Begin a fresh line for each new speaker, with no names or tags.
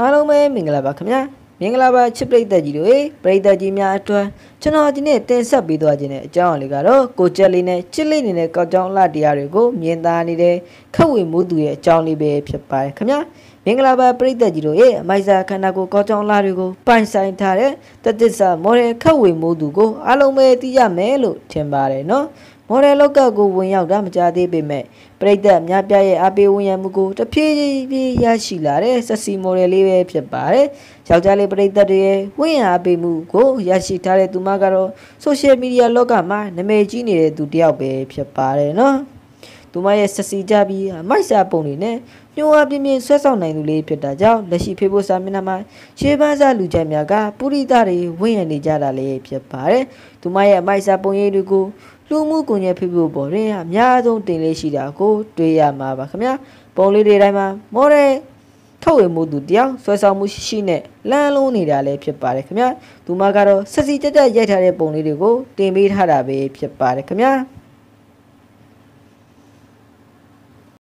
အားလုံးပဲမင်္ဂလာပါခင်ဗျာမင်္ဂလာပါချစ်ပရိသတ်ကြီးတို့ပရိသတ်ကြီးများအတွက်ကျွန်တော်ဒီနေ့တင်ဆက်ပေးသွားခြင်းတဲ့အကြောင်းအရာလေးကတော့ကိုကျက်လေးနဲ့ချစ်လေးနေတဲ့ကောက်ကြောင်လှတရားတွေကိုမြင်သားနေတဲ့ခက်ဝေမှုသူရဲ့အကြောင်းလေးပဲဖြစ်ပါတယ်ခင်ဗျာမင်္ဂလာပါပရိသတ်ကြီးတို့ရဲ့အမိုက်စာခန္ဓာကိုယ်ကောကြောင်လာတွေကိုပိုင်ဆိုင်ထားတဲ့တသစ္စာမော်ဒယ်ခတ်ဝေမှုသူကိုအားလုံးပဲသိရမယ်လို့ထင်ပါတယ်နော်မော်ဒယ်လောက်ကကိုဝင်ရောက်တာမကြသေးပေမဲ့ပရိသတ်အများပြားရဲ့အပေးဝင်ရမှုကိုတဖြည်းဖြည်းရရှိလာတဲ့ဆက်စီမော်ဒယ်လေးပဲဖြစ်ပါတယ်ယောက်ျားလေးပရိသတ်တွေရဲ့ဝင်ရအပေးမှုကိုရရှိထားတဲ့သူမကတော့ social media လောကမှာနာမည်ကြီးနေတဲ့သူတယောက်ပဲဖြစ်ပါတယ်နော်သူမရဲ့ဆက်စီကြပြီးမိုက်စာပုံတွေနဲ့ညှိုးအပြင်းပြင်းဆွဲဆောင်နိုင်သူလေးဖြစ်တာကြောင့်လက်ရှိ Facebook စာမျက်နှာမှာရှေးပန်းစားလူကြိုက်များကပုရိသတွေဝင့်ရနေကြတာလည်းဖြစ်ပါတယ်။သူမရဲ့မိုက်စာပုံရိပ်တွေကိုလူမှုကွန်ရက် Facebook ပေါ်တွင်အများဆုံးတင်လေးရှိတာကိုတွေ့ရမှာပါခင်ဗျာ။ပုံလေးတွေတိုင်းမှာမော်ဒယ်ထုတ်ဝေမှုသူတယောက်ဆွဲဆောင်မှုရှိရှိနဲ့လမ်းလုံးနေတာလည်းဖြစ်ပါတယ်ခင်ဗျာသူမကတော့စစီတက်တက်ရိုက်ထားတဲ့ပုံလေးတွေကိုတင်ပေးထားတာပဲဖြစ်ပါတယ်ခင်ဗျာ